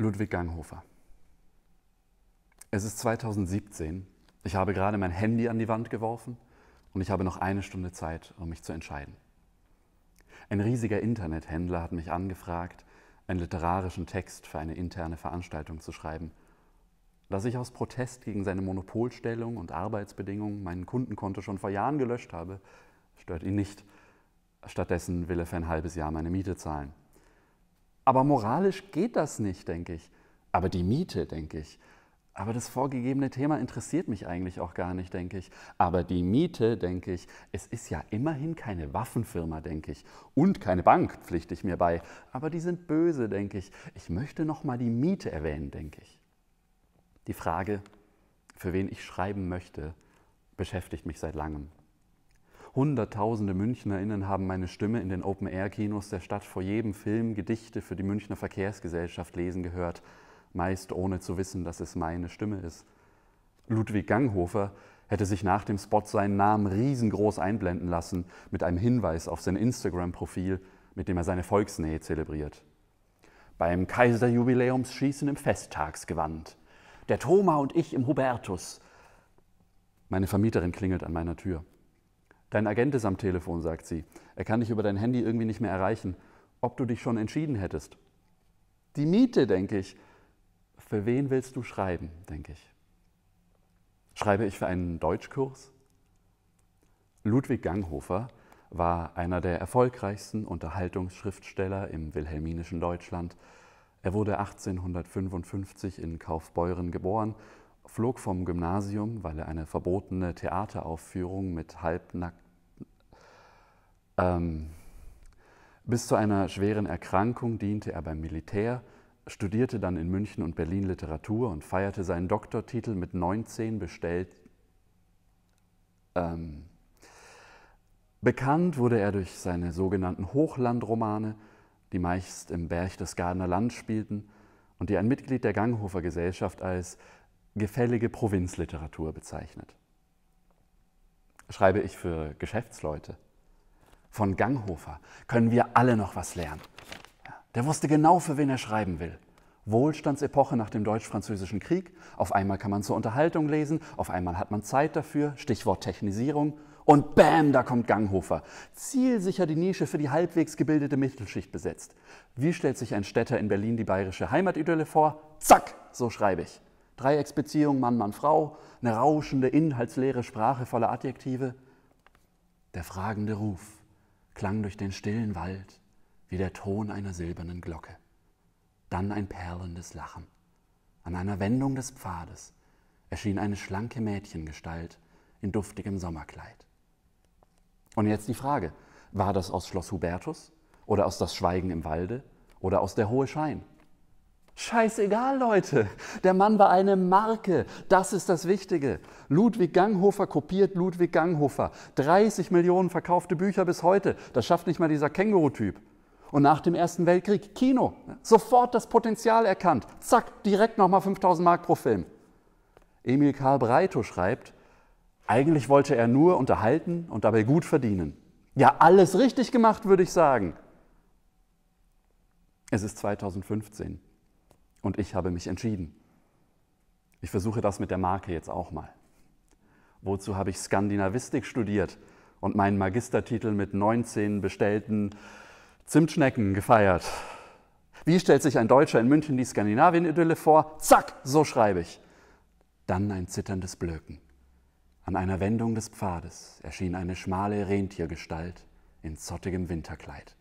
Ludwig Ganghofer. Es ist 2017. Ich habe gerade mein Handy an die Wand geworfen und ich habe noch eine Stunde Zeit, um mich zu entscheiden. Ein riesiger Internethändler hat mich angefragt, einen literarischen Text für eine interne Veranstaltung zu schreiben. Dass ich aus Protest gegen seine Monopolstellung und Arbeitsbedingungen meinen Kundenkonto schon vor Jahren gelöscht habe, stört ihn nicht. Stattdessen will er für ein halbes Jahr meine Miete zahlen. Aber moralisch geht das nicht, denke ich. Aber die Miete, denke ich. Aber das vorgegebene Thema interessiert mich eigentlich auch gar nicht, denke ich. Aber die Miete, denke ich, es ist ja immerhin keine Waffenfirma, denke ich. Und keine Bank, pflichte ich mir bei. Aber die sind böse, denke ich. Ich möchte nochmal die Miete erwähnen, denke ich. Die Frage, für wen ich schreiben möchte, beschäftigt mich seit langem. Hunderttausende MünchnerInnen haben meine Stimme in den Open-Air-Kinos der Stadt vor jedem Film Gedichte für die Münchner Verkehrsgesellschaft lesen gehört, meist ohne zu wissen, dass es meine Stimme ist. Ludwig Ganghofer hätte sich nach dem Spot seinen Namen riesengroß einblenden lassen, mit einem Hinweis auf sein Instagram-Profil, mit dem er seine Volksnähe zelebriert. Beim Kaiserjubiläumsschießen im Festtagsgewand. Der Thoma und ich im Hubertus. Meine Vermieterin klingelt an meiner Tür. Dein Agent ist am Telefon, sagt sie. Er kann dich über dein Handy irgendwie nicht mehr erreichen. Ob du dich schon entschieden hättest? Die Miete, denke ich. Für wen willst du schreiben, denke ich. Schreibe ich für einen Deutschkurs? Ludwig Ganghofer war einer der erfolgreichsten Unterhaltungsschriftsteller im wilhelminischen Deutschland. Er wurde 1855 in Kaufbeuren geboren flog vom Gymnasium, weil er eine verbotene Theateraufführung mit halbnackten ähm, bis zu einer schweren Erkrankung diente er beim Militär, studierte dann in München und Berlin Literatur und feierte seinen Doktortitel mit 19 bestellt. Ähm, bekannt wurde er durch seine sogenannten Hochlandromane, die meist im Berchtesgadener Land spielten und die ein Mitglied der Ganghofer Gesellschaft als gefällige Provinzliteratur bezeichnet. Schreibe ich für Geschäftsleute. Von Ganghofer können wir alle noch was lernen. Der wusste genau, für wen er schreiben will. Wohlstandsepoche nach dem Deutsch-Französischen Krieg. Auf einmal kann man zur Unterhaltung lesen, auf einmal hat man Zeit dafür, Stichwort Technisierung. Und bam, da kommt Ganghofer. Zielsicher die Nische für die halbwegs gebildete Mittelschicht besetzt. Wie stellt sich ein Städter in Berlin die bayerische Heimatidylle vor? Zack, so schreibe ich. Dreiecksbeziehung, Mann, Mann, Frau, eine rauschende, inhaltsleere Sprache voller Adjektive. Der fragende Ruf klang durch den stillen Wald wie der Ton einer silbernen Glocke. Dann ein perlendes Lachen. An einer Wendung des Pfades erschien eine schlanke Mädchengestalt in duftigem Sommerkleid. Und jetzt die Frage, war das aus Schloss Hubertus oder aus das Schweigen im Walde oder aus der Hohe Schein? Scheißegal, Leute. Der Mann war eine Marke. Das ist das Wichtige. Ludwig Ganghofer kopiert Ludwig Ganghofer. 30 Millionen verkaufte Bücher bis heute. Das schafft nicht mal dieser Känguru-Typ. Und nach dem Ersten Weltkrieg Kino. Sofort das Potenzial erkannt. Zack, direkt nochmal 5000 Mark pro Film. Emil Karl Breito schreibt, eigentlich wollte er nur unterhalten und dabei gut verdienen. Ja, alles richtig gemacht, würde ich sagen. Es ist 2015. Und ich habe mich entschieden. Ich versuche das mit der Marke jetzt auch mal. Wozu habe ich Skandinavistik studiert und meinen Magistertitel mit 19 bestellten Zimtschnecken gefeiert? Wie stellt sich ein Deutscher in München die Skandinavien-Idylle vor? Zack, so schreibe ich. Dann ein zitterndes Blöken. An einer Wendung des Pfades erschien eine schmale Rentiergestalt in zottigem Winterkleid.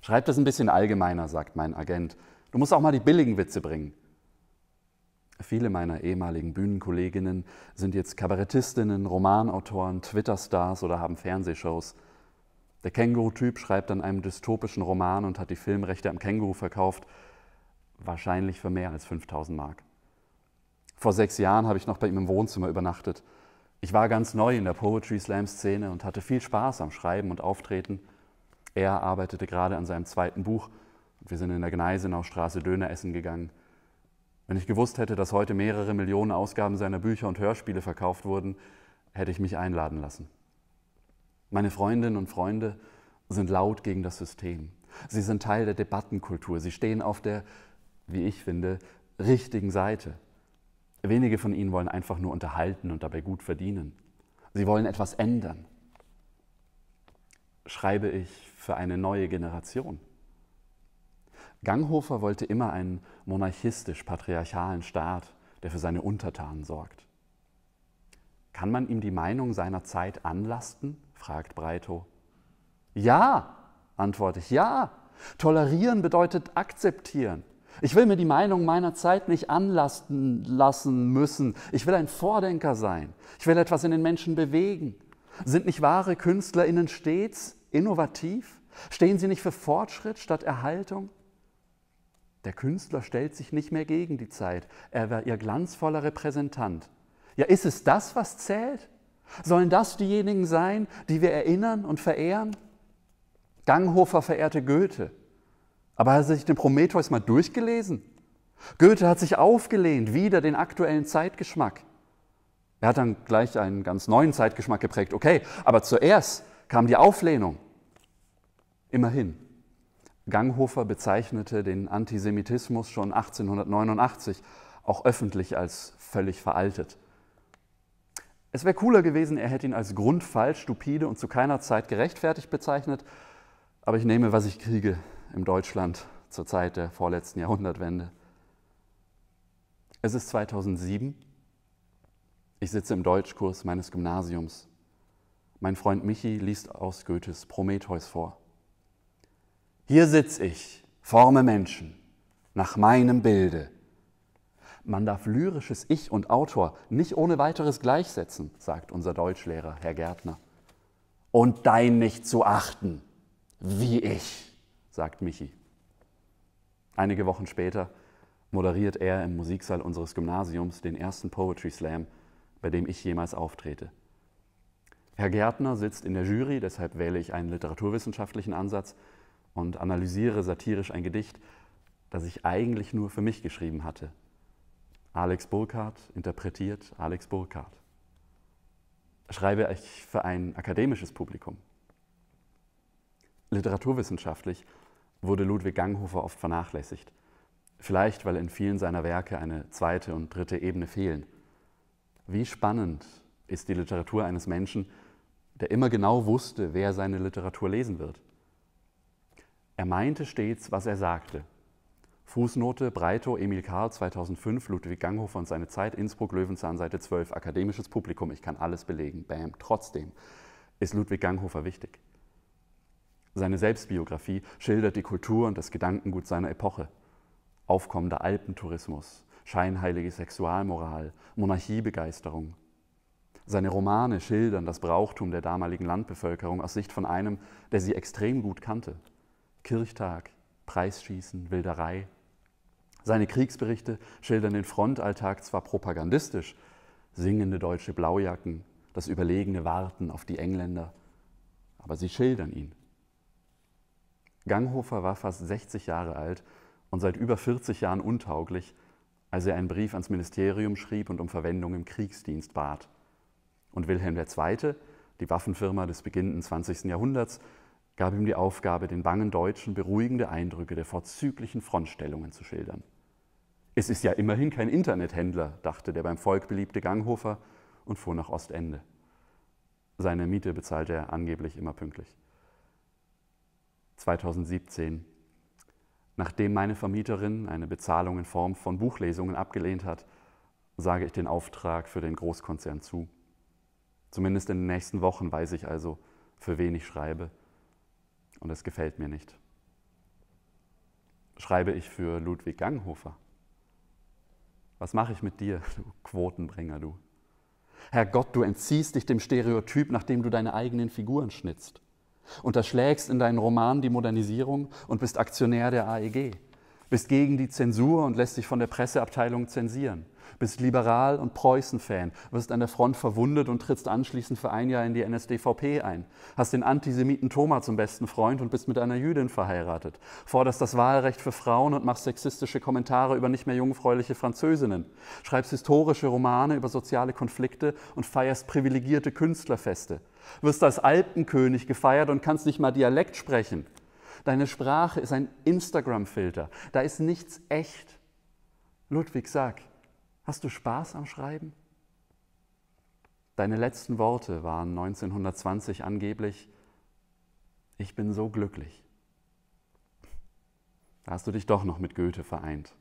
Schreibt es ein bisschen allgemeiner, sagt mein Agent. Du musst auch mal die billigen Witze bringen. Viele meiner ehemaligen Bühnenkolleginnen sind jetzt Kabarettistinnen, Romanautoren, Twitter-Stars oder haben Fernsehshows. Der Känguru-Typ schreibt an einem dystopischen Roman und hat die Filmrechte am Känguru verkauft, wahrscheinlich für mehr als 5000 Mark. Vor sechs Jahren habe ich noch bei ihm im Wohnzimmer übernachtet. Ich war ganz neu in der Poetry Slam-Szene und hatte viel Spaß am Schreiben und Auftreten. Er arbeitete gerade an seinem zweiten Buch wir sind in der Straße Döner essen gegangen. Wenn ich gewusst hätte, dass heute mehrere Millionen Ausgaben seiner Bücher und Hörspiele verkauft wurden, hätte ich mich einladen lassen. Meine Freundinnen und Freunde sind laut gegen das System. Sie sind Teil der Debattenkultur. Sie stehen auf der, wie ich finde, richtigen Seite. Wenige von ihnen wollen einfach nur unterhalten und dabei gut verdienen. Sie wollen etwas ändern. Schreibe ich für eine neue Generation? Ganghofer wollte immer einen monarchistisch-patriarchalen Staat, der für seine Untertanen sorgt. Kann man ihm die Meinung seiner Zeit anlasten? fragt Breito. Ja, antworte ich, ja. Tolerieren bedeutet akzeptieren. Ich will mir die Meinung meiner Zeit nicht anlasten lassen müssen. Ich will ein Vordenker sein. Ich will etwas in den Menschen bewegen. Sind nicht wahre KünstlerInnen stets innovativ? Stehen sie nicht für Fortschritt statt Erhaltung? Der Künstler stellt sich nicht mehr gegen die Zeit. Er war ihr glanzvoller Repräsentant. Ja, ist es das, was zählt? Sollen das diejenigen sein, die wir erinnern und verehren? Ganghofer verehrte Goethe. Aber hat er sich den Prometheus mal durchgelesen? Goethe hat sich aufgelehnt, wieder den aktuellen Zeitgeschmack. Er hat dann gleich einen ganz neuen Zeitgeschmack geprägt. Okay, aber zuerst kam die Auflehnung. Immerhin. Ganghofer bezeichnete den Antisemitismus schon 1889 auch öffentlich als völlig veraltet. Es wäre cooler gewesen, er hätte ihn als grundfalsch, stupide und zu keiner Zeit gerechtfertigt bezeichnet, aber ich nehme, was ich kriege im Deutschland zur Zeit der vorletzten Jahrhundertwende. Es ist 2007. Ich sitze im Deutschkurs meines Gymnasiums. Mein Freund Michi liest aus Goethes Prometheus vor. Hier sitz ich, forme Menschen nach meinem Bilde. Man darf lyrisches Ich und Autor nicht ohne weiteres gleichsetzen, sagt unser Deutschlehrer Herr Gärtner. Und dein nicht zu achten, wie ich, sagt Michi. Einige Wochen später moderiert er im Musiksaal unseres Gymnasiums den ersten Poetry Slam, bei dem ich jemals auftrete. Herr Gärtner sitzt in der Jury, deshalb wähle ich einen literaturwissenschaftlichen Ansatz, und analysiere satirisch ein Gedicht, das ich eigentlich nur für mich geschrieben hatte. Alex Burkhardt interpretiert Alex Burkhardt. Schreibe ich für ein akademisches Publikum. Literaturwissenschaftlich wurde Ludwig Ganghofer oft vernachlässigt. Vielleicht, weil in vielen seiner Werke eine zweite und dritte Ebene fehlen. Wie spannend ist die Literatur eines Menschen, der immer genau wusste, wer seine Literatur lesen wird. Er meinte stets, was er sagte. Fußnote Breito, Emil Karl, 2005, Ludwig Ganghofer und seine Zeit, Innsbruck, Löwenzahn, Seite 12, akademisches Publikum, ich kann alles belegen, bam. Trotzdem ist Ludwig Ganghofer wichtig. Seine Selbstbiografie schildert die Kultur und das Gedankengut seiner Epoche. Aufkommender Alpentourismus, scheinheilige Sexualmoral, Monarchiebegeisterung. Seine Romane schildern das Brauchtum der damaligen Landbevölkerung aus Sicht von einem, der sie extrem gut kannte. Kirchtag, Preisschießen, Wilderei. Seine Kriegsberichte schildern den Frontalltag zwar propagandistisch, singende deutsche Blaujacken, das überlegene Warten auf die Engländer, aber sie schildern ihn. Ganghofer war fast 60 Jahre alt und seit über 40 Jahren untauglich, als er einen Brief ans Ministerium schrieb und um Verwendung im Kriegsdienst bat. Und Wilhelm II., die Waffenfirma des beginnenden 20. Jahrhunderts, gab ihm die Aufgabe, den bangen Deutschen beruhigende Eindrücke der vorzüglichen Frontstellungen zu schildern. Es ist ja immerhin kein Internethändler, dachte der beim Volk beliebte Ganghofer und fuhr nach Ostende. Seine Miete bezahlte er angeblich immer pünktlich. 2017. Nachdem meine Vermieterin eine Bezahlung in Form von Buchlesungen abgelehnt hat, sage ich den Auftrag für den Großkonzern zu. Zumindest in den nächsten Wochen weiß ich also, für wen ich schreibe und es gefällt mir nicht. Schreibe ich für Ludwig Ganghofer? Was mache ich mit dir, du Quotenbringer, du? Herr Gott, du entziehst dich dem Stereotyp, nachdem du deine eigenen Figuren schnitzt. Unterschlägst in deinen Romanen die Modernisierung und bist Aktionär der AEG bist gegen die Zensur und lässt dich von der Presseabteilung zensieren, bist liberal und Preußen-Fan, wirst an der Front verwundet und trittst anschließend für ein Jahr in die NSDVP ein, hast den Antisemiten Thomas zum besten Freund und bist mit einer Jüdin verheiratet, forderst das Wahlrecht für Frauen und machst sexistische Kommentare über nicht mehr jungfräuliche Französinnen, schreibst historische Romane über soziale Konflikte und feierst privilegierte Künstlerfeste, wirst als Alpenkönig gefeiert und kannst nicht mal Dialekt sprechen. Deine Sprache ist ein Instagram-Filter. Da ist nichts echt. Ludwig, sag, hast du Spaß am Schreiben? Deine letzten Worte waren 1920 angeblich, ich bin so glücklich. Da hast du dich doch noch mit Goethe vereint.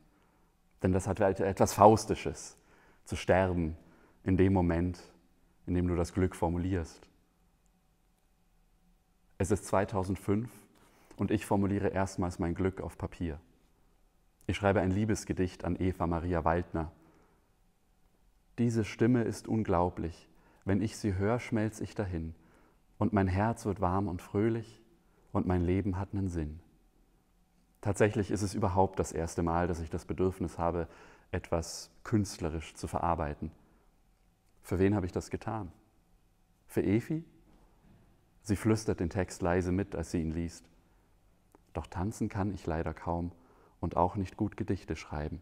Denn das hat halt etwas Faustisches, zu sterben in dem Moment, in dem du das Glück formulierst. Es ist 2005 und ich formuliere erstmals mein Glück auf Papier. Ich schreibe ein Liebesgedicht an Eva Maria Waldner. Diese Stimme ist unglaublich. Wenn ich sie höre, schmelz ich dahin. Und mein Herz wird warm und fröhlich und mein Leben hat einen Sinn. Tatsächlich ist es überhaupt das erste Mal, dass ich das Bedürfnis habe, etwas künstlerisch zu verarbeiten. Für wen habe ich das getan? Für Efi? Sie flüstert den Text leise mit, als sie ihn liest. Doch tanzen kann ich leider kaum und auch nicht gut Gedichte schreiben.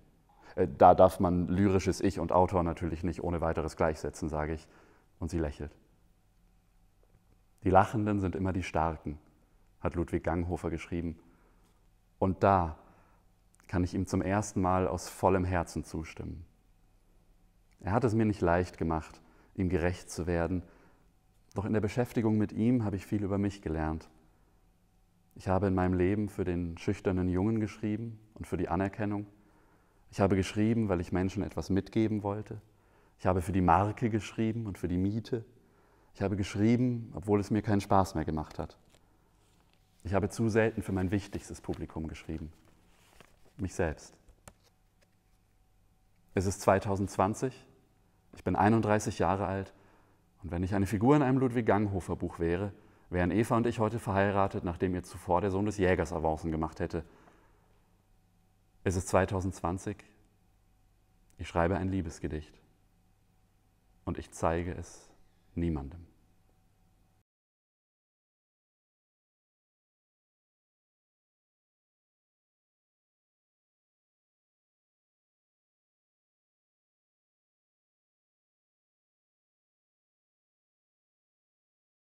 Äh, da darf man lyrisches Ich und Autor natürlich nicht ohne weiteres gleichsetzen, sage ich. Und sie lächelt. Die Lachenden sind immer die Starken, hat Ludwig Ganghofer geschrieben. Und da kann ich ihm zum ersten Mal aus vollem Herzen zustimmen. Er hat es mir nicht leicht gemacht, ihm gerecht zu werden, doch in der Beschäftigung mit ihm habe ich viel über mich gelernt. Ich habe in meinem Leben für den schüchternen Jungen geschrieben und für die Anerkennung. Ich habe geschrieben, weil ich Menschen etwas mitgeben wollte. Ich habe für die Marke geschrieben und für die Miete. Ich habe geschrieben, obwohl es mir keinen Spaß mehr gemacht hat. Ich habe zu selten für mein wichtigstes Publikum geschrieben, mich selbst. Es ist 2020, ich bin 31 Jahre alt und wenn ich eine Figur in einem Ludwig Ganghofer Buch wäre, wären Eva und ich heute verheiratet, nachdem ihr zuvor der Sohn des Jägers Avancen gemacht hätte. Es ist 2020. Ich schreibe ein Liebesgedicht. Und ich zeige es niemandem.